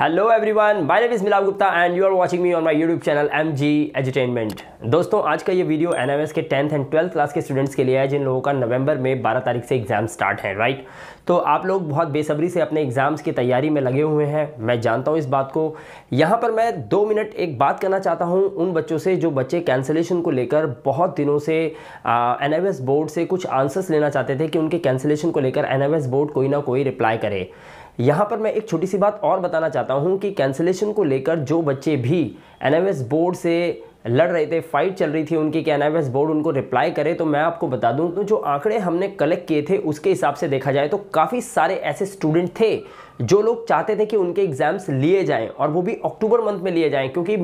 hello everyone my name is Milap Gupta and you are watching me on my YouTube channel M G entertainment दोस्तों आज का ये video N के tenth and twelfth class के students के लिए है जिन लोगों का नवंबर में 12 तारीख से एग्ज़ाम स्टार्ट है राइट तो आप लोग बहुत बेसब्री से अपने एग्ज़ाम्स की तैयारी में लगे हुए हैं मैं जानता हूँ इस बात को यहाँ पर मैं दो मिनट एक बात करना चाहता हूँ उन बच्चों से जो बच्चे कैंसिलेशन को लेकर बहुत दिनों से एन बोर्ड से कुछ आंसर्स लेना चाहते थे कि उनके कैंसिलेशन को लेकर एन बोर्ड कोई ना कोई रिप्लाई करे यहाँ पर मैं एक छोटी सी बात और बताना चाहता हूँ कि कैंसिलेशन को लेकर जो बच्चे भी एन बोर्ड से लड़ रहे थे फाइट चल रही थी उनकी कि एन बोर्ड उनको रिप्लाई करे तो मैं आपको बता दूं तो जो आंकड़े हमने कलेक्ट किए थे उसके हिसाब से देखा जाए तो काफ़ी सारे ऐसे स्टूडेंट थे जो लोग चाहते थे कि उनके एग्जाम्स लिए जाएं और वो भी अक्टूबर मंथ में लिए जाएं क्योंकि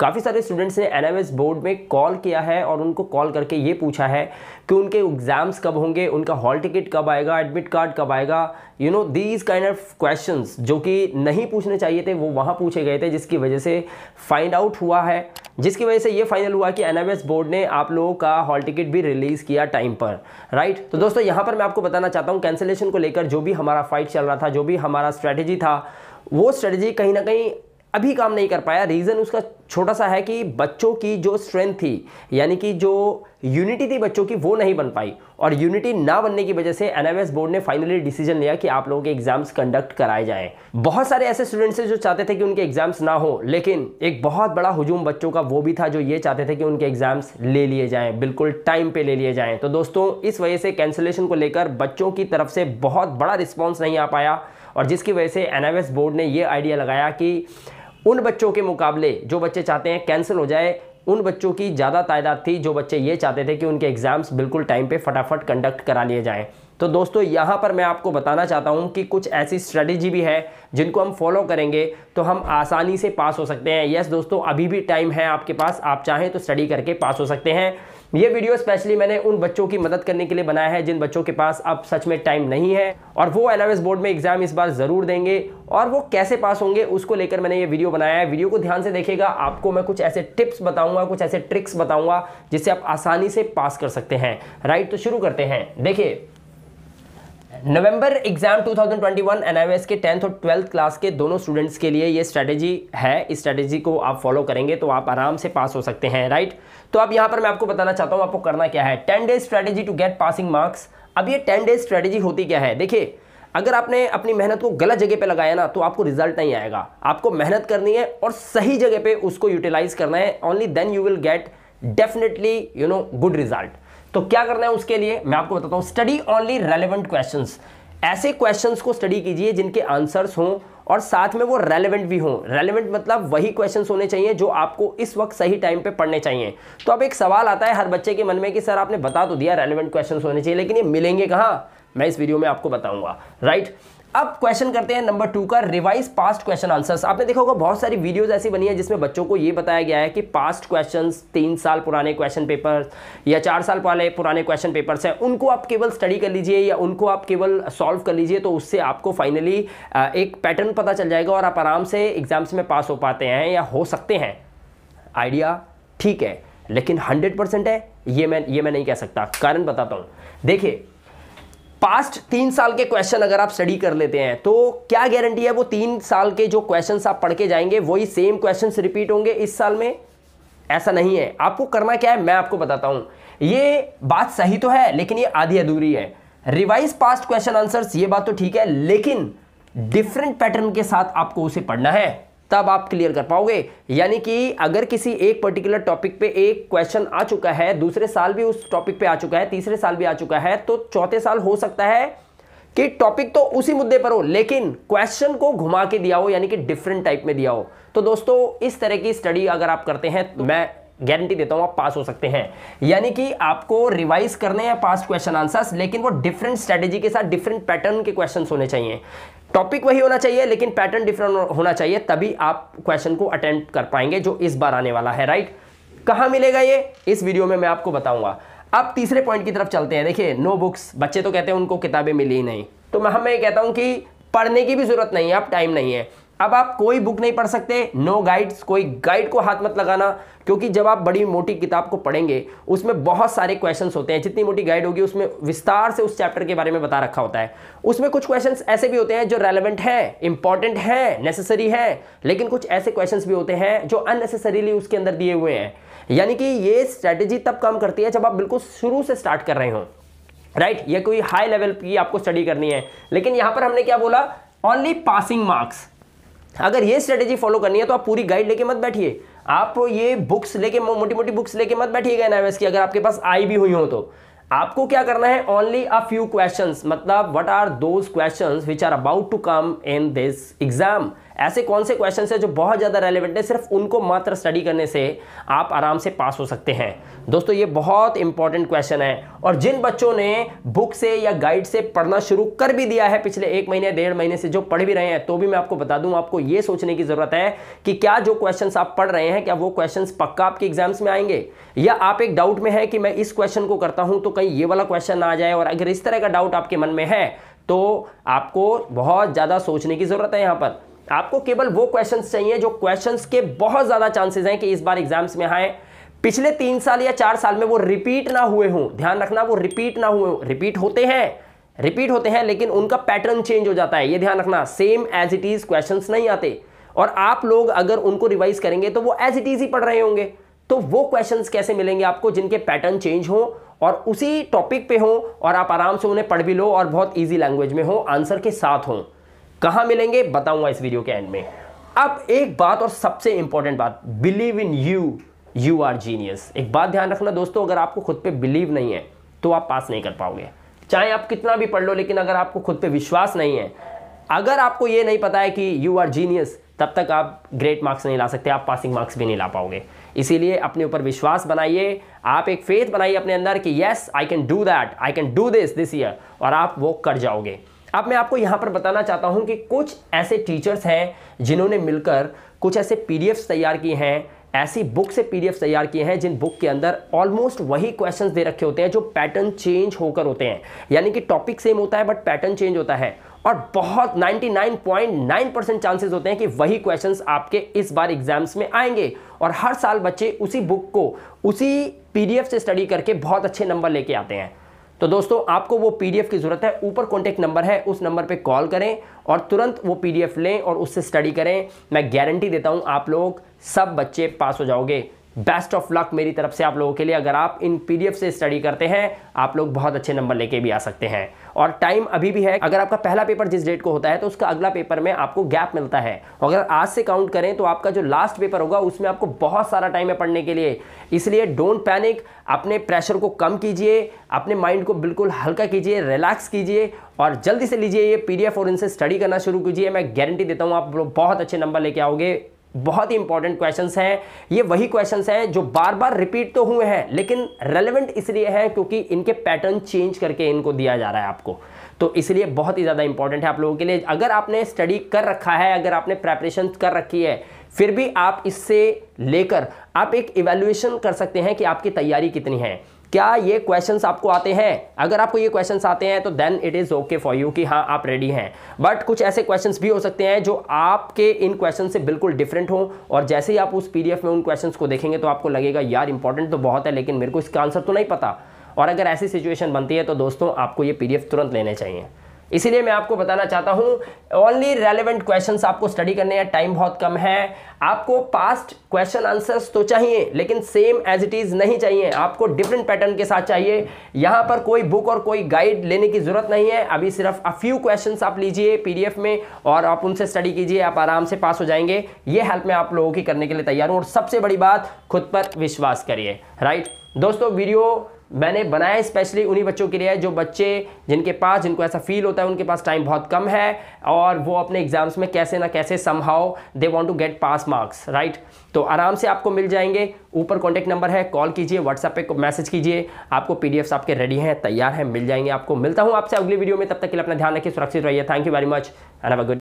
काफ़ी सारे स्टूडेंट्स ने एन बोर्ड में कॉल किया है और उनको कॉल करके ये पूछा है कि उनके एग्ज़ाम्स कब होंगे उनका हॉल टिकट कब आएगा एडमिट कार्ड कब आएगा you know these kind of question जो कि नहीं पूछने चाहिए थे वो वहाँ पूछे गए थे जिसकी वजह से फाइंड आउट हुआ है जिसकी वजह से ये फाइनल हुआ कि एन बोर्ड ने आप लोगों का हॉल टिकट भी रिलीज़ किया टाइम पर राइट तो दोस्तों यहाँ पर मैं आपको बताना चाहता हूँ कैंसिलेशन को लेकर जो भी हमारा फाइट चल रहा था जो भी हमारा स्ट्रैटेजी था वो स्ट्रैटेजी कहीं ना कहीं अभी काम नहीं कर पाया रीज़न उसका छोटा सा है कि बच्चों की जो स्ट्रेंथ थी यानी कि जो यूनिटी थी बच्चों की वो नहीं बन पाई और यूनिटी ना बनने की वजह से एन बोर्ड ने फाइनली डिसीजन लिया कि आप लोगों के एग्जाम्स कंडक्ट कराए जाएं बहुत सारे ऐसे स्टूडेंट्स थे जो चाहते थे कि उनके एग्जाम्स ना हो लेकिन एक बहुत बड़ा हजूम बच्चों का वो भी था जो ये चाहते थे कि उनके एग्जाम्स ले लिए जाए बिल्कुल टाइम पे ले लिए जाएँ तो दोस्तों इस वजह से कैंसिलेशन को लेकर बच्चों की तरफ से बहुत बड़ा रिस्पॉन्स नहीं आ पाया और जिसकी वजह से एन बोर्ड ने ये आइडिया लगाया कि उन बच्चों के मुकाबले जो बच्चे चाहते हैं कैंसिल हो जाए उन बच्चों की ज़्यादा तादाद थी जो बच्चे ये चाहते थे कि उनके एग्ज़ाम्स बिल्कुल टाइम पे फटाफट कंडक्ट करा लिए जाएं तो दोस्तों यहाँ पर मैं आपको बताना चाहता हूँ कि कुछ ऐसी स्ट्रेटेजी भी है जिनको हम फॉलो करेंगे तो हम आसानी से पास हो सकते हैं यस दोस्तों अभी भी टाइम है आपके पास आप चाहें तो स्टडी करके पास हो सकते हैं ये वीडियो स्पेशली मैंने उन बच्चों की मदद करने के लिए बनाया है जिन बच्चों के पास अब सच में टाइम नहीं है और वो एन बोर्ड में एग्जाम इस बार ज़रूर देंगे और वो कैसे पास होंगे उसको लेकर मैंने ये वीडियो बनाया है वीडियो को ध्यान से देखेगा आपको मैं कुछ ऐसे टिप्स बताऊंगा कुछ ऐसे ट्रिक्स बताऊंगा जिससे आप आसानी से पास कर सकते हैं राइट तो शुरू करते हैं देखिए नवंबर एग्जाम 2021 एनआईएस के टेंथ और ट्वेल्थ क्लास के दोनों स्टूडेंट्स के लिए ये स्ट्रैटेजी है इस स्ट्रैटेजी को आप फॉलो करेंगे तो आप आराम से पास हो सकते हैं राइट तो अब यहाँ पर मैं आपको बताना चाहता हूँ आपको करना क्या है ten days strategy to get passing marks अब ये टेन डेज स्ट्रैटेजी होती क्या है देखिए अगर आपने अपनी मेहनत को गलत जगह पे लगाया ना तो आपको रिजल्ट नहीं आएगा आपको मेहनत करनी है और सही जगह पे उसको यूटिलाइज करना है only then you will get definitely you know good result तो क्या करना है उसके लिए मैं आपको बताता हूँ स्टडी ओनली रेलिवेंट क्वेश्चन ऐसे क्वेश्चन को स्टडी कीजिए जिनके आंसर्स हों और साथ में वो रेलेवेंट भी हों रेलेवेंट मतलब वही क्वेश्चंस होने चाहिए जो आपको इस वक्त सही टाइम पे पढ़ने चाहिए तो अब एक सवाल आता है हर बच्चे के मन में कि सर आपने बता तो दिया रेलेवेंट क्वेश्चंस होने चाहिए लेकिन ये मिलेंगे कहाँ मैं इस वीडियो में आपको बताऊंगा राइट अब क्वेश्चन करते हैं नंबर टू का रिवाइज पास्ट क्वेश्चन आंसर्स आपने देखा होगा बहुत सारी वीडियोस ऐसी बनी है जिसमें बच्चों को ये बताया गया है कि पास्ट क्वेश्चंस तीन साल पुराने क्वेश्चन पेपर या चार साल पहले पुराने क्वेश्चन पेपर्स हैं उनको आप केवल स्टडी कर लीजिए या उनको आप केवल सॉल्व कर लीजिए तो उससे आपको फाइनली एक पैटर्न पता चल जाएगा और आप आराम से एग्जाम्स में पास हो पाते हैं या हो सकते हैं आइडिया ठीक है लेकिन हंड्रेड परसेंट है ये मैं ये मैं नहीं कह सकता कारण बताता हूँ देखिए पास्ट तीन साल के क्वेश्चन अगर आप स्टडी कर लेते हैं तो क्या गारंटी है वो तीन साल के जो क्वेश्चन आप पढ़ के जाएंगे वही सेम क्वेश्चन रिपीट होंगे इस साल में ऐसा नहीं है आपको करना क्या है मैं आपको बताता हूं ये बात सही तो है लेकिन ये आधी अधूरी है रिवाइज पास्ट क्वेश्चन आंसर्स ये बात तो ठीक है लेकिन डिफरेंट पैटर्न के साथ आपको उसे पढ़ना है तब आप क्लियर कर पाओगे यानी कि अगर किसी एक पर्टिकुलर टॉपिक पे एक क्वेश्चन आ चुका है दूसरे साल भी उस टॉपिक पे आ चुका है तीसरे साल भी आ चुका है तो चौथे साल हो सकता है कि टॉपिक तो उसी मुद्दे पर हो लेकिन क्वेश्चन को घुमा के दिया हो यानी कि डिफरेंट टाइप में दिया हो तो दोस्तों इस तरह की स्टडी अगर आप करते हैं तो मैं गारंटी देता हूं आप पास हो सकते हैं यानी कि आपको रिवाइज करने हैं पास क्वेश्चन आंसर्स लेकिन वो डिफरेंट स्ट्रेटेजी के साथ डिफरेंट पैटर्न के क्वेश्चन होने चाहिए टॉपिक वही होना चाहिए लेकिन पैटर्न डिफरेंट होना चाहिए तभी आप क्वेश्चन को अटेंड कर पाएंगे जो इस बार आने वाला है राइट कहां मिलेगा ये इस वीडियो में मैं आपको बताऊंगा अब तीसरे पॉइंट की तरफ चलते हैं देखिए नो बुक्स बच्चे तो कहते हैं उनको किताबें मिली ही नहीं तो मैं हमें कहता हूं कि पढ़ने की भी जरूरत नहीं है अब टाइम नहीं है अब आप कोई बुक नहीं पढ़ सकते नो गाइड्स कोई गाइड को हाथ मत लगाना क्योंकि जब आप बड़ी मोटी किताब को पढ़ेंगे उसमें बहुत सारे क्वेश्चंस होते हैं जितनी मोटी गाइड होगी उसमें विस्तार से उस चैप्टर के बारे में बता रखा होता है उसमें कुछ क्वेश्चंस ऐसे भी होते हैं जो रेलेवेंट हैं इंपॉर्टेंट हैं नेसेसरी हैं लेकिन कुछ ऐसे क्वेश्चन भी होते हैं जो अननेसेसरीली उसके अंदर दिए हुए हैं यानी कि ये स्ट्रैटेजी तब काम करती है जब आप बिल्कुल शुरू से स्टार्ट कर रहे हो राइट ये कोई हाई लेवल की आपको स्टडी करनी है लेकिन यहां पर हमने क्या बोला ओनली पासिंग मार्क्स अगर ये स्ट्रेटेजी फॉलो करनी है तो आप पूरी गाइड लेके मत बैठिए आप ये बुक्स लेके मोटी मोटी बुक्स लेके मत बैठिएगा एन की अगर आपके पास आई भी हुई हो तो आपको क्या करना है ओनली अ फ्यू क्वेश्चन मतलब what are those question which are about to come in this exam ऐसे कौन से क्वेश्चन है जो बहुत ज़्यादा रेलिवेंट है सिर्फ उनको मात्र स्टडी करने से आप आराम से पास हो सकते हैं दोस्तों ये बहुत इंपॉर्टेंट क्वेश्चन है और जिन बच्चों ने बुक से या गाइड से पढ़ना शुरू कर भी दिया है पिछले एक महीने डेढ़ महीने से जो पढ़ भी रहे हैं तो भी मैं आपको बता दूं आपको ये सोचने की ज़रूरत है कि क्या जो क्वेश्चन आप पढ़ रहे हैं क्या वो क्वेश्चन पक्का आपके एग्जाम्स में आएंगे या आप एक डाउट में है कि मैं इस क्वेश्चन को करता हूं तो कहीं ये वाला क्वेश्चन ना आ जाए और अगर इस तरह का डाउट आपके मन में है तो आपको बहुत ज़्यादा सोचने की ज़रूरत है यहाँ पर आपको केवल वो क्वेश्चंस चाहिए जो क्वेश्चंस के बहुत ज़्यादा चांसेस हैं कि इस बार एग्जाम्स में आए पिछले तीन साल या चार साल में वो रिपीट ना हुए हों ध्यान रखना वो रिपीट ना हुए रिपीट होते हैं रिपीट होते हैं लेकिन उनका पैटर्न चेंज हो जाता है ये ध्यान रखना same as it is question नहीं आते और आप लोग अगर उनको रिवाइज करेंगे तो वो एज इट इज़ ही पढ़ रहे होंगे तो वो क्वेश्चन कैसे मिलेंगे आपको जिनके पैटर्न चेंज हो और उसी टॉपिक पे हो और आप आराम से उन्हें पढ़ भी लो और बहुत ईजी लैंग्वेज में हो आंसर के साथ हों कहाँ मिलेंगे बताऊंगा इस वीडियो के एंड में अब एक बात और सबसे इंपॉर्टेंट बात believe in you you are genius एक बात ध्यान रखना दोस्तों अगर आपको खुद पे बिलीव नहीं है तो आप पास नहीं कर पाओगे चाहे आप कितना भी पढ़ लो लेकिन अगर आपको खुद पे विश्वास नहीं है अगर आपको ये नहीं पता है कि यू आर जीनियस तब तक आप ग्रेट मार्क्स नहीं ला सकते आप पासिंग मार्क्स भी नहीं ला पाओगे इसीलिए अपने ऊपर विश्वास बनाइए आप एक फेथ बनाइए अपने अंदर कि yes I can do that I can do this this year और आप वो कर जाओगे अब मैं आपको यहाँ पर बताना चाहता हूँ कि कुछ ऐसे टीचर्स हैं जिन्होंने मिलकर कुछ ऐसे पी तैयार किए हैं ऐसी बुक से पीडीएफ तैयार किए हैं जिन बुक के अंदर ऑलमोस्ट वही क्वेश्चंस दे रखे होते हैं जो पैटर्न चेंज होकर होते हैं यानी कि टॉपिक सेम होता है बट पैटर्न चेंज होता है और बहुत 99.9 परसेंट चांसेस होते हैं कि वही क्वेश्चंस आपके इस बार एग्जाम्स में आएंगे और हर साल बच्चे उसी बुक को उसी पीडीएफ से स्टडी करके बहुत अच्छे नंबर लेके आते हैं तो दोस्तों आपको वो पीडीएफ की ज़रूरत है ऊपर कॉन्टैक्ट नंबर है उस नंबर पे कॉल करें और तुरंत वो पीडीएफ लें और उससे स्टडी करें मैं गारंटी देता हूँ आप लोग सब बच्चे पास हो जाओगे बेस्ट ऑफ लक मेरी तरफ से आप लोगों के लिए अगर आप इन पीडीएफ से स्टडी करते हैं आप लोग बहुत अच्छे नंबर लेके भी आ सकते हैं और टाइम अभी भी है अगर आपका पहला पेपर जिस डेट को होता है तो उसका अगला पेपर में आपको गैप मिलता है अगर आज से काउंट करें तो आपका जो लास्ट पेपर होगा उसमें आपको बहुत सारा टाइम है पढ़ने के लिए इसलिए डोंट पैनिक अपने प्रेशर को कम कीजिए अपने माइंड को बिल्कुल हल्का कीजिए रिलैक्स कीजिए और जल्दी से लीजिए ये पीडीएफ और इनसे स्टडी करना शुरू कीजिए मैं गारंटी देता हूँ आप बहुत अच्छे नंबर लेके आओगे बहुत ही इंपॉर्टेंट क्वेश्चन हैं ये वही क्वेश्चन हैं जो बार बार रिपीट तो हुए हैं लेकिन रेलिवेंट इसलिए है क्योंकि इनके पैटर्न चेंज करके इनको दिया जा रहा है आपको तो इसलिए बहुत ही ज़्यादा इंपॉर्टेंट है आप लोगों के लिए अगर आपने स्टडी कर रखा है अगर आपने प्रेपरेशन कर रखी है फिर भी आप इससे लेकर आप एक इवेल्युएशन कर सकते हैं कि आपकी तैयारी कितनी है क्या ये क्वेश्चन आपको आते हैं अगर आपको ये क्वेश्चन आते हैं तो then it is okay for you कि हाँ आप रेडी हैं बट कुछ ऐसे क्वेश्चन भी हो सकते हैं जो आपके इन क्वेश्चन से बिल्कुल डिफरेंट हो और जैसे ही आप उस पी में उन क्वेश्चन को देखेंगे तो आपको लगेगा यार इंपॉर्टेंट तो बहुत है लेकिन मेरे को इसका आंसर तो नहीं पता और अगर ऐसी सिचुएशन बनती है तो दोस्तों आपको ये पीडीएफ तुरंत लेने चाहिए इसीलिए मैं आपको बताना चाहता हूँ ओनली रेलिवेंट क्वेश्चन आपको स्टडी करने हैं टाइम बहुत कम है आपको पास्ट क्वेश्चन आंसर्स तो चाहिए लेकिन सेम एज इट इज़ नहीं चाहिए आपको डिफरेंट पैटर्न के साथ चाहिए यहाँ पर कोई बुक और कोई गाइड लेने की ज़रूरत नहीं है अभी सिर्फ अ फ्यू क्वेश्चन आप लीजिए पीडीएफ में और आप उनसे स्टडी कीजिए आप आराम से पास हो जाएंगे ये हेल्प मैं आप लोगों की करने के लिए तैयार हूँ और सबसे बड़ी बात खुद पर विश्वास करिए राइट दोस्तों वीडियो मैंने बनाया स्पेशली उन्हीं बच्चों के लिए जो बच्चे जिनके पास जिनको ऐसा फील होता है उनके पास टाइम बहुत कम है और वो अपने एग्जाम्स में कैसे ना कैसे संभाओ they want to get pass marks right तो आराम से आपको मिल जाएंगे ऊपर कॉन्टैक्ट नंबर है कॉल कीजिए व्हाट्सएप पे मैसेज कीजिए आपको पी आपके रेडी हैं तैयार हैं मिल जाएंगे आपको मिलता हूँ आपसे अगली वीडियो में तब तक के लिए अपना ध्यान रखिए सुरक्षित रहिए thank you very much and a good